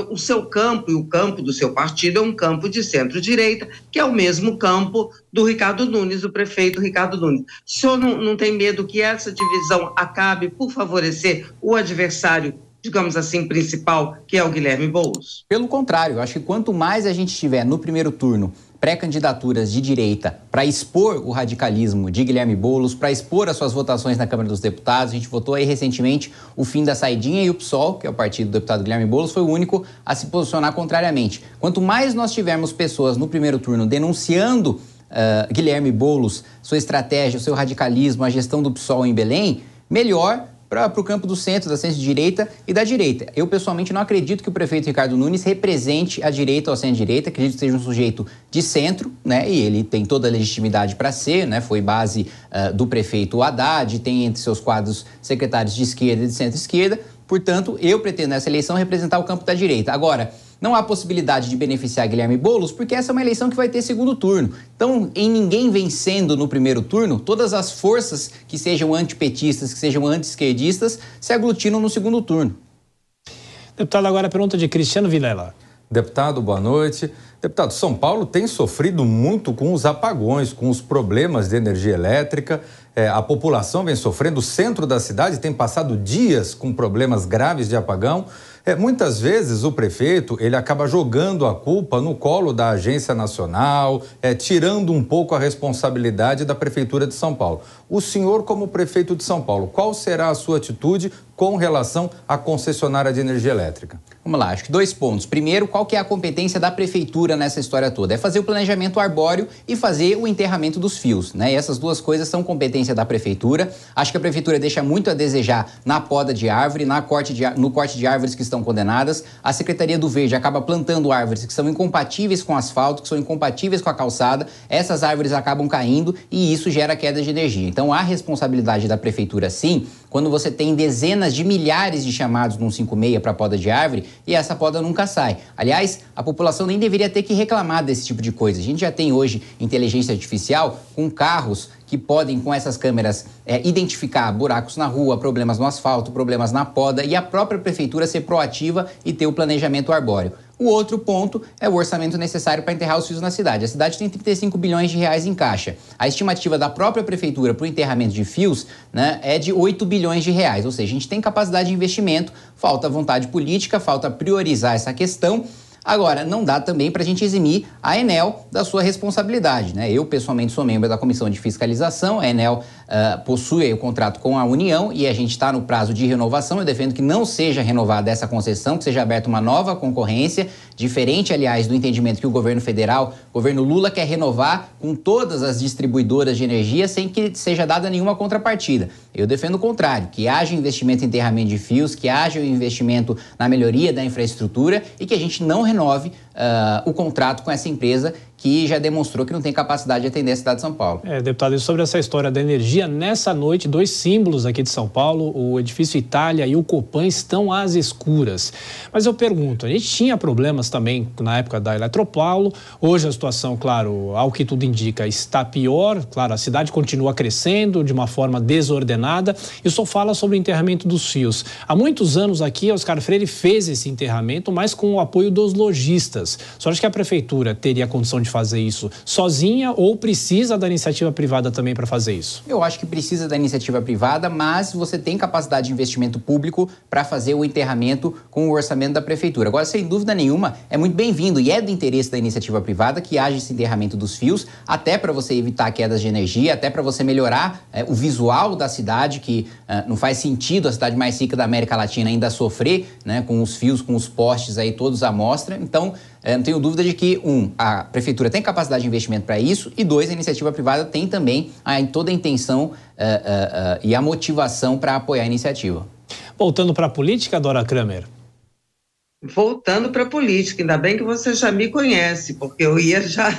o seu campo e o campo do seu partido é um campo de centro-direita, que é o mesmo campo do Ricardo Nunes, do prefeito Ricardo Nunes. O senhor não, não tem medo que essa divisão acabe por favorecer o adversário digamos assim, principal, que é o Guilherme Boulos? Pelo contrário, acho que quanto mais a gente tiver no primeiro turno pré-candidaturas de direita para expor o radicalismo de Guilherme Boulos, para expor as suas votações na Câmara dos Deputados. A gente votou aí recentemente o fim da saidinha e o PSOL, que é o partido do deputado Guilherme Boulos, foi o único a se posicionar contrariamente. Quanto mais nós tivermos pessoas no primeiro turno denunciando uh, Guilherme Boulos, sua estratégia, o seu radicalismo, a gestão do PSOL em Belém, melhor para o campo do centro, da centro-direita e da direita. Eu, pessoalmente, não acredito que o prefeito Ricardo Nunes represente a direita ou a centro-direita, acredito que seja um sujeito de centro, né? E ele tem toda a legitimidade para ser, né? Foi base uh, do prefeito Haddad, tem entre seus quadros secretários de esquerda e de centro-esquerda. Portanto, eu pretendo nessa eleição representar o campo da direita. Agora, não há possibilidade de beneficiar Guilherme Boulos, porque essa é uma eleição que vai ter segundo turno. Então, em ninguém vencendo no primeiro turno, todas as forças que sejam antipetistas, que sejam anti-esquerdistas, se aglutinam no segundo turno. Deputado, agora a pergunta de Cristiano Vilela. Deputado, boa noite. Deputado, São Paulo tem sofrido muito com os apagões, com os problemas de energia elétrica. É, a população vem sofrendo, o centro da cidade tem passado dias com problemas graves de apagão. É, muitas vezes o prefeito ele acaba jogando a culpa no colo da agência nacional, é, tirando um pouco a responsabilidade da prefeitura de São Paulo. O senhor, como prefeito de São Paulo, qual será a sua atitude com relação à concessionária de energia elétrica? Vamos lá, acho que dois pontos. Primeiro, qual que é a competência da prefeitura nessa história toda? É fazer o planejamento arbóreo e fazer o enterramento dos fios, né? E essas duas coisas são competência da prefeitura. Acho que a prefeitura deixa muito a desejar na poda de árvore, na corte de, no corte de árvores que estão condenadas. A Secretaria do Verde acaba plantando árvores que são incompatíveis com asfalto, que são incompatíveis com a calçada. Essas árvores acabam caindo e isso gera queda de energia. Então, há responsabilidade da prefeitura, sim, quando você tem dezenas de milhares de chamados no 156 para poda de árvore e essa poda nunca sai. Aliás, a população nem deveria ter que reclamar desse tipo de coisa. A gente já tem hoje inteligência artificial com carros que podem, com essas câmeras, é, identificar buracos na rua, problemas no asfalto, problemas na poda e a própria prefeitura ser proativa e ter o planejamento arbóreo. O outro ponto é o orçamento necessário para enterrar os fios na cidade. A cidade tem 35 bilhões de reais em caixa. A estimativa da própria prefeitura para o enterramento de fios né, é de 8 bilhões de reais. Ou seja, a gente tem capacidade de investimento, falta vontade política, falta priorizar essa questão. Agora, não dá também para a gente eximir a Enel da sua responsabilidade. Né? Eu, pessoalmente, sou membro da comissão de fiscalização. A Enel ah, possui o contrato com a União e a gente está no prazo de renovação. Eu defendo que não seja renovada essa concessão, que seja aberta uma nova concorrência, diferente, aliás, do entendimento que o governo federal, o governo Lula, quer renovar com todas as distribuidoras de energia sem que seja dada nenhuma contrapartida. Eu defendo o contrário, que haja investimento em enterramento de fios, que haja o investimento na melhoria da infraestrutura e que a gente não renove uh, o contrato com essa empresa que já demonstrou que não tem capacidade de atender a cidade de São Paulo. É, deputado, e sobre essa história da energia, nessa noite, dois símbolos aqui de São Paulo, o edifício Itália e o Copan, estão às escuras. Mas eu pergunto, a gente tinha problemas também na época da Eletropaulo, hoje a situação, claro, ao que tudo indica, está pior, claro, a cidade continua crescendo de uma forma desordenada, e só fala sobre o enterramento dos fios. Há muitos anos aqui, Oscar Freire fez esse enterramento, mas com o apoio dos lojistas. Só acho que a prefeitura teria a condição de de fazer isso sozinha ou precisa da iniciativa privada também para fazer isso? Eu acho que precisa da iniciativa privada, mas você tem capacidade de investimento público para fazer o enterramento com o orçamento da prefeitura. Agora, sem dúvida nenhuma, é muito bem-vindo e é do interesse da iniciativa privada que haja esse enterramento dos fios, até para você evitar quedas de energia, até para você melhorar é, o visual da cidade, que é, não faz sentido a cidade mais rica da América Latina ainda sofrer né, com os fios, com os postes aí todos à mostra. Então, é, não tenho dúvida de que, um, a prefeitura prefeitura tem capacidade de investimento para isso, e dois, a iniciativa privada tem também a, toda a intenção uh, uh, uh, e a motivação para apoiar a iniciativa. Voltando para a política, Dora Kramer. Voltando para a política, ainda bem que você já me conhece, porque eu ia já.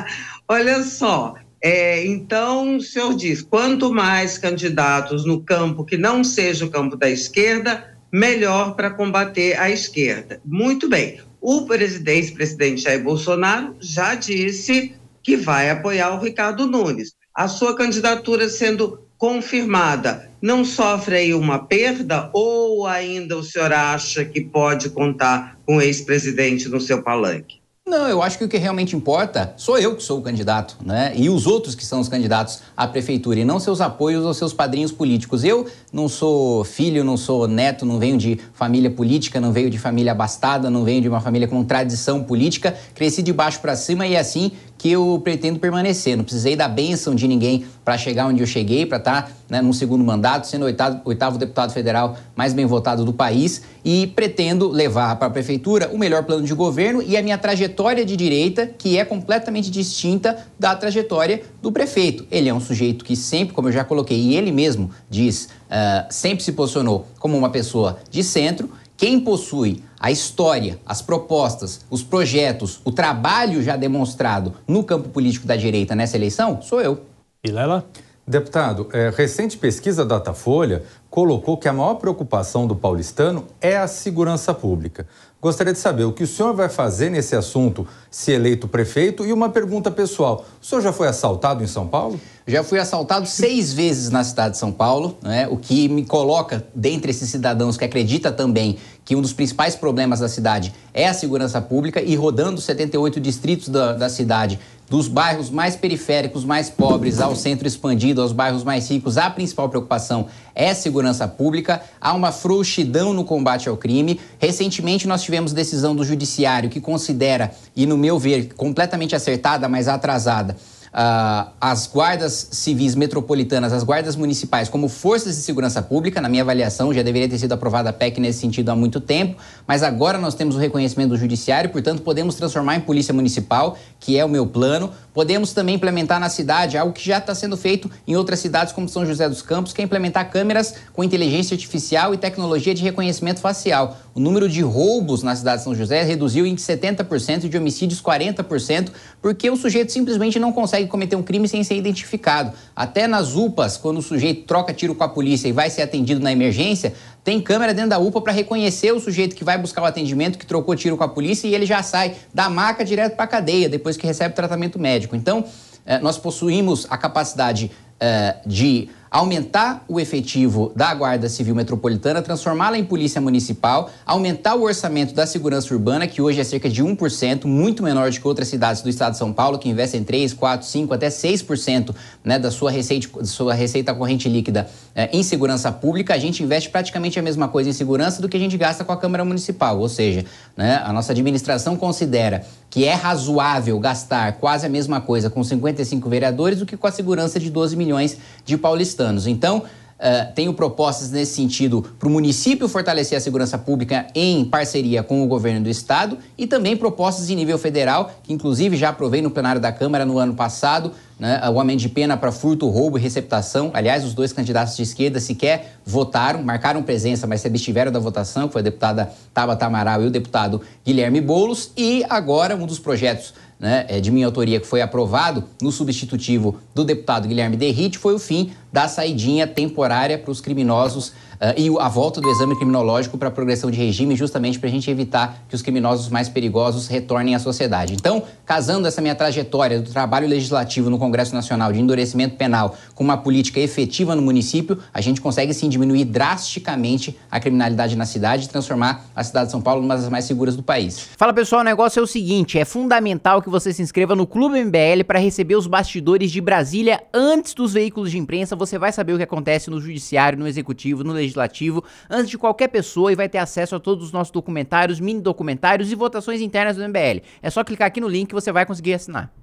Olha só, é, então o senhor diz: quanto mais candidatos no campo que não seja o campo da esquerda, melhor para combater a esquerda. Muito bem. O presidente, presidente Jair Bolsonaro já disse que vai apoiar o Ricardo Nunes. A sua candidatura sendo confirmada, não sofre aí uma perda ou ainda o senhor acha que pode contar com o ex-presidente no seu palanque? Não, eu acho que o que realmente importa sou eu que sou o candidato, né? E os outros que são os candidatos à prefeitura, e não seus apoios ou seus padrinhos políticos. Eu não sou filho, não sou neto, não venho de família política, não venho de família abastada, não venho de uma família com tradição política. Cresci de baixo para cima e é assim que eu pretendo permanecer. Não precisei da benção de ninguém para chegar onde eu cheguei, para estar tá, né, num segundo mandato, sendo oitavo, oitavo deputado federal mais bem votado do país. E pretendo levar para a prefeitura o melhor plano de governo e a minha trajetória de direita, que é completamente distinta da trajetória do prefeito. Ele é um sujeito que sempre, como eu já coloquei, e ele mesmo diz, uh, sempre se posicionou como uma pessoa de centro. Quem possui a história, as propostas, os projetos, o trabalho já demonstrado no campo político da direita nessa eleição, sou eu. Lela, Deputado, é, recente pesquisa da Datafolha colocou que a maior preocupação do paulistano é a segurança pública. Gostaria de saber o que o senhor vai fazer nesse assunto se eleito prefeito e uma pergunta pessoal: o senhor já foi assaltado em São Paulo? Já fui assaltado seis vezes na cidade de São Paulo, né? o que me coloca dentre esses cidadãos que acredita também que um dos principais problemas da cidade é a segurança pública e rodando 78 distritos da, da cidade, dos bairros mais periféricos, mais pobres, ao centro expandido, aos bairros mais ricos, a principal preocupação é segurança pública. Há uma frouxidão no combate ao crime. Recentemente, nós tivemos decisão do Judiciário que considera, e no meu ver, completamente acertada, mas atrasada, uh, as guardas civis metropolitanas, as guardas municipais como forças de segurança pública, na minha avaliação, já deveria ter sido aprovada a PEC nesse sentido há muito tempo, mas agora nós temos o reconhecimento do judiciário, portanto podemos transformar em polícia municipal, que é o meu plano, Podemos também implementar na cidade algo que já está sendo feito em outras cidades, como São José dos Campos, que é implementar câmeras com inteligência artificial e tecnologia de reconhecimento facial. O número de roubos na cidade de São José reduziu em 70% e de homicídios 40%, porque o sujeito simplesmente não consegue cometer um crime sem ser identificado. Até nas UPAs, quando o sujeito troca tiro com a polícia e vai ser atendido na emergência, tem câmera dentro da UPA para reconhecer o sujeito que vai buscar o atendimento, que trocou tiro com a polícia e ele já sai da maca direto para a cadeia depois que recebe tratamento médico. Então, eh, nós possuímos a capacidade eh, de aumentar o efetivo da Guarda Civil Metropolitana, transformá-la em Polícia Municipal, aumentar o orçamento da segurança urbana, que hoje é cerca de 1%, muito menor do que outras cidades do estado de São Paulo, que investem 3, 4, 5, até 6% né, da sua receita, sua receita corrente líquida é, em segurança pública. A gente investe praticamente a mesma coisa em segurança do que a gente gasta com a Câmara Municipal, ou seja, né, a nossa administração considera que é razoável gastar quase a mesma coisa com 55 vereadores do que com a segurança de 12 milhões de paulistanos. Então, Uh, tenho propostas nesse sentido para o município fortalecer a segurança pública em parceria com o governo do estado e também propostas em nível federal, que inclusive já aprovei no plenário da Câmara no ano passado, né, o aumento de pena para furto, roubo e receptação. Aliás, os dois candidatos de esquerda sequer votaram, marcaram presença, mas se abstiveram da votação, foi a deputada Tabata Amaral e o deputado Guilherme Boulos. E agora, um dos projetos né, é, de minha autoria que foi aprovado no substitutivo do deputado Guilherme Derrite foi o fim da saidinha temporária para os criminosos Uh, e a volta do exame criminológico para a progressão de regime, justamente para a gente evitar que os criminosos mais perigosos retornem à sociedade. Então, casando essa minha trajetória do trabalho legislativo no Congresso Nacional de endurecimento penal com uma política efetiva no município, a gente consegue sim diminuir drasticamente a criminalidade na cidade e transformar a cidade de São Paulo numa das mais seguras do país. Fala pessoal, o negócio é o seguinte: é fundamental que você se inscreva no Clube MBL para receber os bastidores de Brasília antes dos veículos de imprensa. Você você vai saber o que acontece no judiciário, no executivo, no legislativo, antes de qualquer pessoa e vai ter acesso a todos os nossos documentários, mini documentários e votações internas do MBL. É só clicar aqui no link que você vai conseguir assinar.